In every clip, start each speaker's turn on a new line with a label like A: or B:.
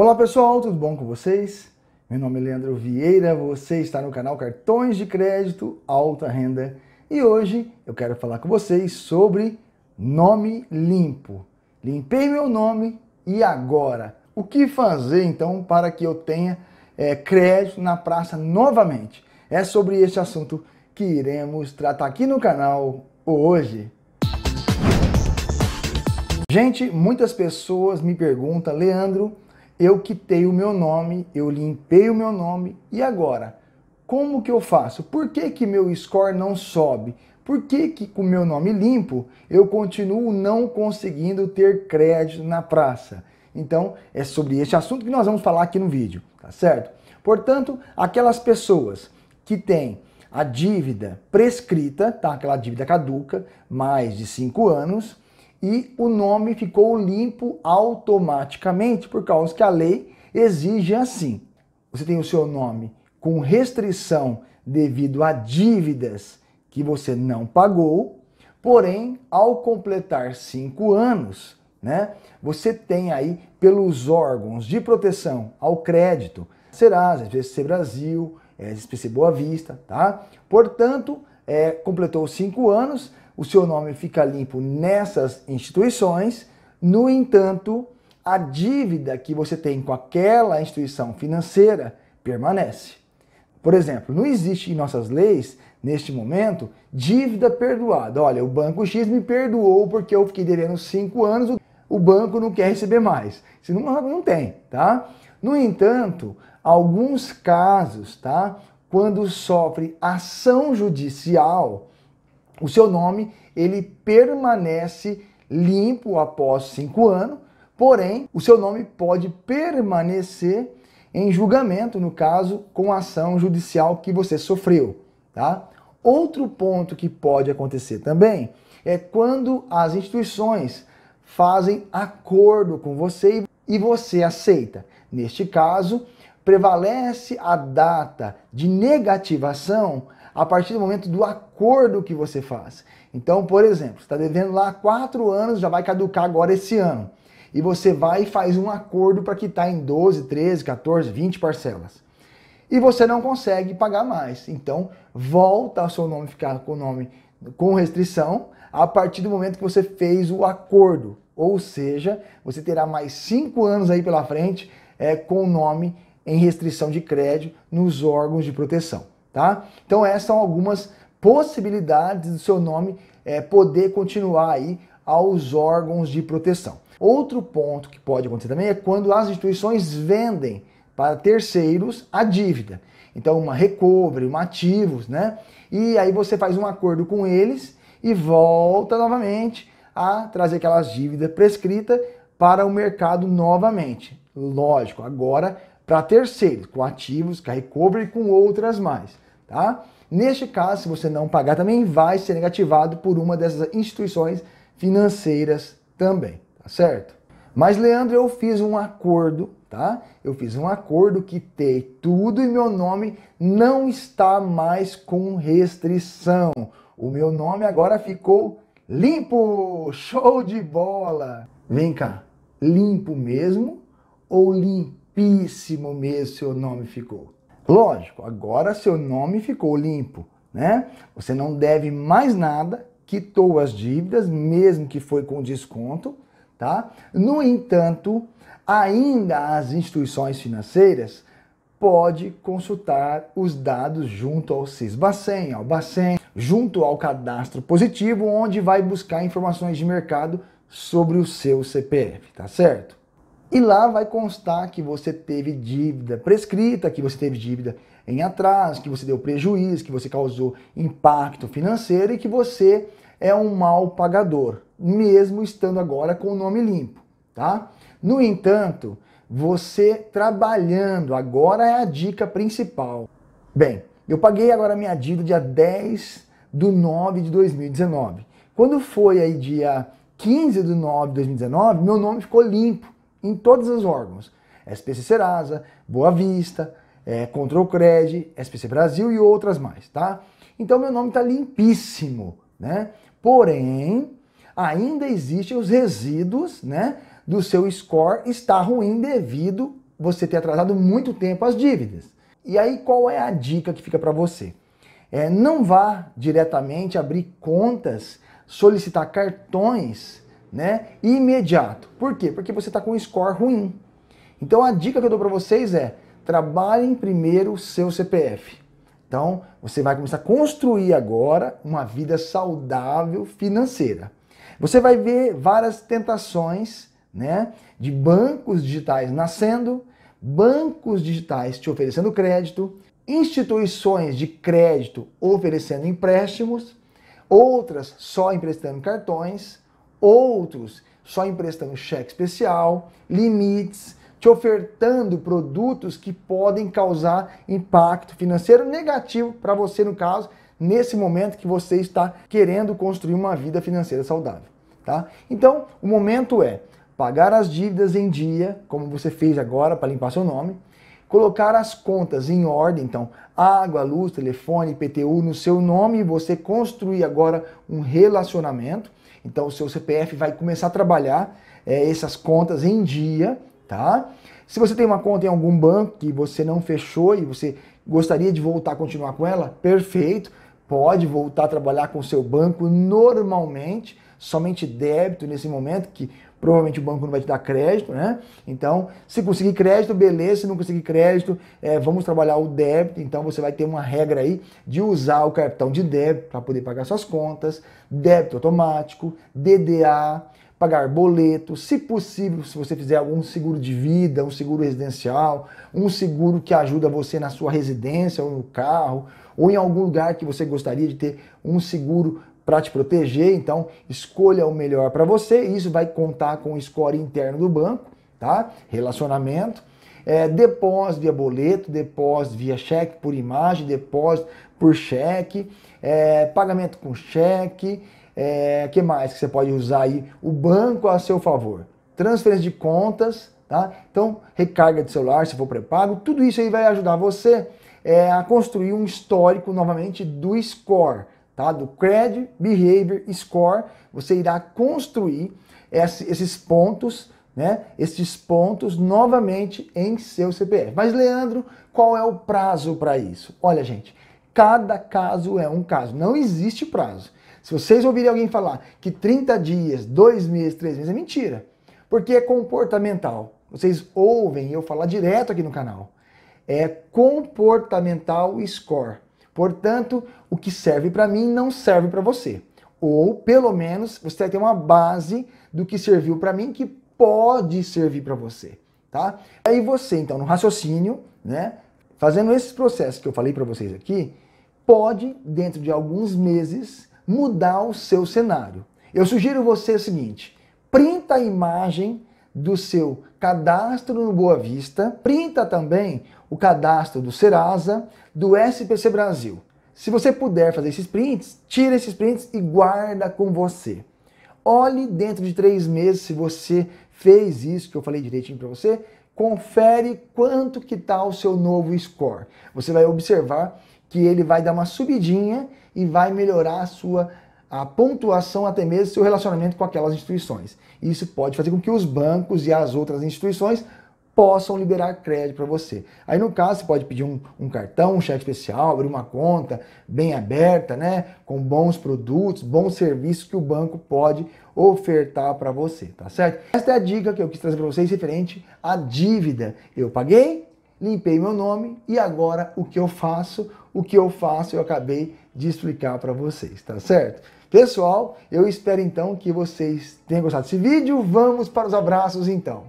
A: Olá pessoal, tudo bom com vocês? Meu nome é Leandro Vieira, você está no canal Cartões de Crédito Alta Renda e hoje eu quero falar com vocês sobre nome limpo. Limpei meu nome e agora? O que fazer então para que eu tenha é, crédito na praça novamente? É sobre este assunto que iremos tratar aqui no canal hoje. Gente, muitas pessoas me perguntam, Leandro, eu quitei o meu nome, eu limpei o meu nome e agora? Como que eu faço? Por que, que meu score não sobe? Por que, que com meu nome limpo eu continuo não conseguindo ter crédito na praça? Então é sobre este assunto que nós vamos falar aqui no vídeo, tá certo? Portanto, aquelas pessoas que têm a dívida prescrita, tá? aquela dívida caduca, mais de 5 anos, e o nome ficou limpo automaticamente por causa que a lei exige assim. Você tem o seu nome com restrição devido a dívidas que você não pagou, porém, ao completar cinco anos, né, você tem aí pelos órgãos de proteção ao crédito, Serasa, SPC Brasil, SPC Boa Vista, tá? Portanto, é, completou cinco anos, o seu nome fica limpo nessas instituições, no entanto, a dívida que você tem com aquela instituição financeira permanece. Por exemplo, não existe em nossas leis, neste momento, dívida perdoada. Olha, o banco X me perdoou porque eu fiquei devendo cinco anos, o banco não quer receber mais. Se não, não tem, tá? No entanto, alguns casos, tá? quando sofre ação judicial, o seu nome ele permanece limpo após cinco anos, porém o seu nome pode permanecer em julgamento, no caso, com a ação judicial que você sofreu. Tá? Outro ponto que pode acontecer também é quando as instituições fazem acordo com você e você aceita. Neste caso, prevalece a data de negativação a partir do momento do acordo que você faz. Então, por exemplo, está devendo lá quatro anos, já vai caducar agora esse ano. E você vai e faz um acordo para quitar em 12, 13, 14, 20 parcelas. E você não consegue pagar mais. Então, volta ao seu nome ficar com o nome com restrição a partir do momento que você fez o acordo. Ou seja, você terá mais cinco anos aí pela frente é, com o nome em restrição de crédito nos órgãos de proteção, tá? Então essas são algumas possibilidades do seu nome é, poder continuar aí aos órgãos de proteção. Outro ponto que pode acontecer também é quando as instituições vendem para terceiros a dívida. Então uma recobre, um ativos, né? E aí você faz um acordo com eles e volta novamente a trazer aquelas dívidas prescritas para o mercado novamente. Lógico, agora para terceiros, com ativos, com a recovery e com outras mais, tá? Neste caso, se você não pagar também, vai ser negativado por uma dessas instituições financeiras também, tá certo? Mas, Leandro, eu fiz um acordo, tá? Eu fiz um acordo que tem tudo e meu nome não está mais com restrição. O meu nome agora ficou limpo, show de bola. Vem cá, limpo mesmo ou limpo? limpíssimo mesmo seu nome ficou. Lógico, agora seu nome ficou limpo, né? Você não deve mais nada, quitou as dívidas, mesmo que foi com desconto, tá? No entanto, ainda as instituições financeiras pode consultar os dados junto ao SIS-Bacen, ao Bacen, junto ao cadastro positivo, onde vai buscar informações de mercado sobre o seu CPF, tá certo? E lá vai constar que você teve dívida prescrita, que você teve dívida em atraso, que você deu prejuízo, que você causou impacto financeiro e que você é um mal pagador, mesmo estando agora com o nome limpo, tá? No entanto, você trabalhando agora é a dica principal. Bem, eu paguei agora minha dívida dia 10 do 9 de 2019. Quando foi aí dia 15 do 9 de 2019, meu nome ficou limpo em todos os órgãos. SPC Serasa, Boa Vista, é, Control Cred, SPC Brasil e outras mais, tá? Então meu nome tá limpíssimo, né? Porém, ainda existem os resíduos, né? Do seu score está ruim devido você ter atrasado muito tempo as dívidas. E aí qual é a dica que fica para você? É, não vá diretamente abrir contas, solicitar cartões né? Imediato. Por quê? Porque você está com um score ruim. Então a dica que eu dou para vocês é: trabalhem primeiro o seu CPF. Então, você vai começar a construir agora uma vida saudável financeira. Você vai ver várias tentações, né, de bancos digitais nascendo, bancos digitais te oferecendo crédito, instituições de crédito oferecendo empréstimos, outras só emprestando cartões, Outros só emprestando cheque especial, limites, te ofertando produtos que podem causar impacto financeiro negativo para você, no caso, nesse momento que você está querendo construir uma vida financeira saudável. Tá? Então, o momento é pagar as dívidas em dia, como você fez agora para limpar seu nome, colocar as contas em ordem, então água, luz, telefone, IPTU no seu nome e você construir agora um relacionamento então o seu CPF vai começar a trabalhar é, essas contas em dia, tá? Se você tem uma conta em algum banco que você não fechou e você gostaria de voltar a continuar com ela, perfeito, pode voltar a trabalhar com o seu banco normalmente, somente débito nesse momento que provavelmente o banco não vai te dar crédito, né? Então, se conseguir crédito, beleza. Se não conseguir crédito, é, vamos trabalhar o débito. Então, você vai ter uma regra aí de usar o cartão de débito para poder pagar suas contas, débito automático, DDA, pagar boleto, se possível, se você fizer algum seguro de vida, um seguro residencial, um seguro que ajuda você na sua residência ou no carro, ou em algum lugar que você gostaria de ter um seguro para te proteger. Então, escolha o melhor para você. Isso vai contar com o score interno do banco, tá? Relacionamento. É, depósito via boleto, depósito via cheque por imagem, depósito por cheque, é, pagamento com cheque, é, que mais que você pode usar aí o banco a seu favor, transferência de contas, tá? Então recarga de celular se for pré-pago, tudo isso aí vai ajudar você é, a construir um histórico novamente do score tá? do Credit Behavior Score, você irá construir esses pontos, né? esses pontos novamente em seu CPF. Mas, Leandro, qual é o prazo para isso? Olha, gente, cada caso é um caso, não existe prazo. Se vocês ouvirem alguém falar que 30 dias, 2 meses, 3 meses, é mentira, porque é comportamental. Vocês ouvem eu falar direto aqui no canal. É comportamental score. Portanto, o que serve para mim não serve para você. Ou, pelo menos, você vai ter uma base do que serviu para mim que pode servir para você, tá? Aí você, então, no raciocínio, né, fazendo esses processos que eu falei para vocês aqui, pode, dentro de alguns meses, mudar o seu cenário. Eu sugiro você o seguinte: printa a imagem do seu cadastro no Boa Vista, printa também o cadastro do Serasa, do SPC Brasil. Se você puder fazer esses prints, tira esses prints e guarda com você. Olhe dentro de três meses se você fez isso que eu falei direitinho para você. Confere quanto que está o seu novo score. Você vai observar que ele vai dar uma subidinha e vai melhorar a sua a pontuação até mesmo seu relacionamento com aquelas instituições. Isso pode fazer com que os bancos e as outras instituições possam liberar crédito para você. Aí no caso você pode pedir um, um, cartão, um cheque especial, abrir uma conta bem aberta, né, com bons produtos, bons serviços que o banco pode ofertar para você, tá certo? Esta é a dica que eu quis trazer para vocês referente à dívida. Eu paguei, limpei meu nome e agora o que eu faço? O que eu faço eu acabei de explicar para vocês, tá certo? Pessoal, eu espero então que vocês tenham gostado desse vídeo. Vamos para os abraços então.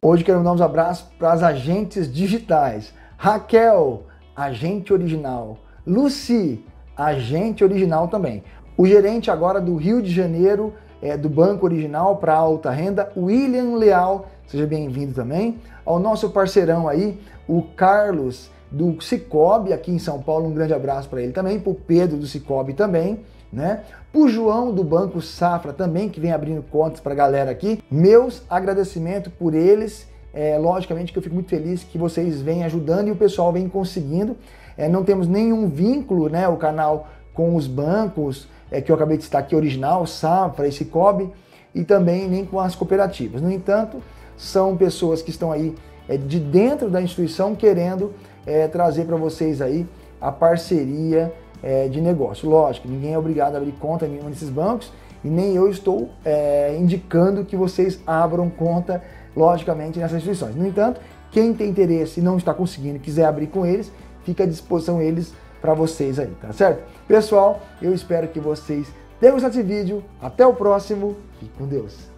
A: Hoje quero dar uns abraços para as agentes digitais. Raquel, agente original. Lucy, agente original também. O gerente agora do Rio de Janeiro, é, do Banco Original para Alta Renda, William Leal, seja bem-vindo também. Ao nosso parceirão aí, o Carlos, do Cicobi aqui em São Paulo, um grande abraço para ele também, para o Pedro do Cicobi também, né? Para o João do Banco Safra também, que vem abrindo contas para a galera aqui. Meus agradecimentos por eles. É, logicamente que eu fico muito feliz que vocês vêm ajudando e o pessoal vem conseguindo. É, não temos nenhum vínculo, né, o canal com os bancos é, que eu acabei de citar aqui, Original, Safra e Cicobi, e também nem com as cooperativas. No entanto, são pessoas que estão aí é, de dentro da instituição querendo é, trazer para vocês aí a parceria é, de negócio. Lógico, ninguém é obrigado a abrir conta nenhuma nesses bancos e nem eu estou é, indicando que vocês abram conta, logicamente, nessas instituições. No entanto, quem tem interesse e não está conseguindo, quiser abrir com eles, fica à disposição eles para vocês aí, tá certo? Pessoal, eu espero que vocês tenham gostado desse vídeo. Até o próximo. Fique com Deus.